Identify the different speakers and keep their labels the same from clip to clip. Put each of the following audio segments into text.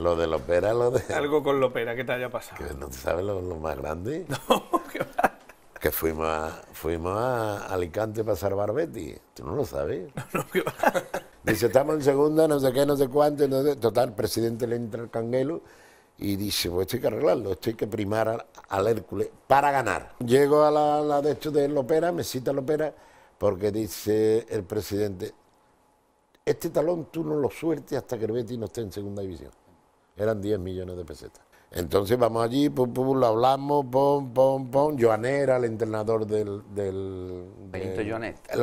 Speaker 1: Lo de Lopera, lo de. Algo con Lopera ¿qué te haya pasado. Que no te sabes lo, más grande. No, qué va. Que fuimos a, fuimos a Alicante a salvar Betty. Tú no lo sabes. Dice, estamos en segunda, no sé qué, no sé cuánto. Total, el presidente le entra al canguelo y dice, pues esto hay que arreglarlo, esto hay que primar al, Hércules para ganar. Llego a la, de hecho de Lopera, me cita Lopera, porque dice el presidente, este talón tú no lo sueltes hasta que el no esté en segunda división eran 10 millones de pesetas. Entonces vamos allí, lo hablamos, pum, pum, pum. Joané era el entrenador del... del Benito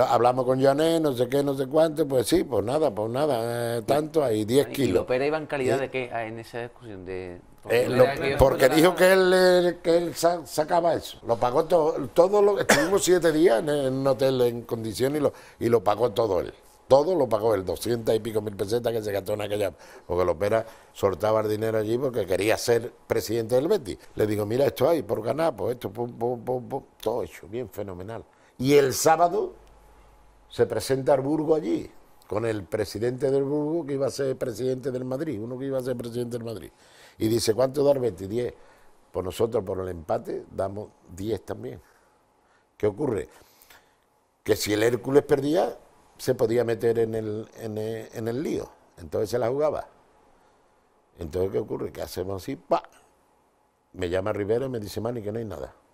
Speaker 1: Hablamos con Joané, no sé qué, no sé cuánto. Pues sí, pues nada, pues nada, eh, tanto, hay 10 kilos. ¿Y lo iba en calidad eh, de
Speaker 2: qué ah, en esa discusión? de eh, porque, dijo
Speaker 1: que él, que él sacaba eso. Lo pagó todo, todo lo, estuvimos siete días en, un hotel en condición y lo, y lo pagó todo él. Todo lo pagó el 200 y pico mil pesetas que se gastó en aquella. Porque pera soltaba el dinero allí porque quería ser presidente del Betis. Le digo, mira, esto hay por ganar, pues esto, Todo hecho, bien fenomenal. Y el sábado se presenta Arburgo allí, con el presidente del Burgo que iba a ser presidente del Madrid, uno que iba a ser presidente del Madrid. Y dice, ¿cuánto da el Betis? 10. Pues nosotros por el empate damos 10 también. ¿Qué ocurre? Que si el Hércules perdía, se podía meter en el, en lío. Entonces se la jugaba. Entonces, ¿qué ocurre? Que hacemos así, pa. Me llama Rivera y me dice, Mani, que no hay nada.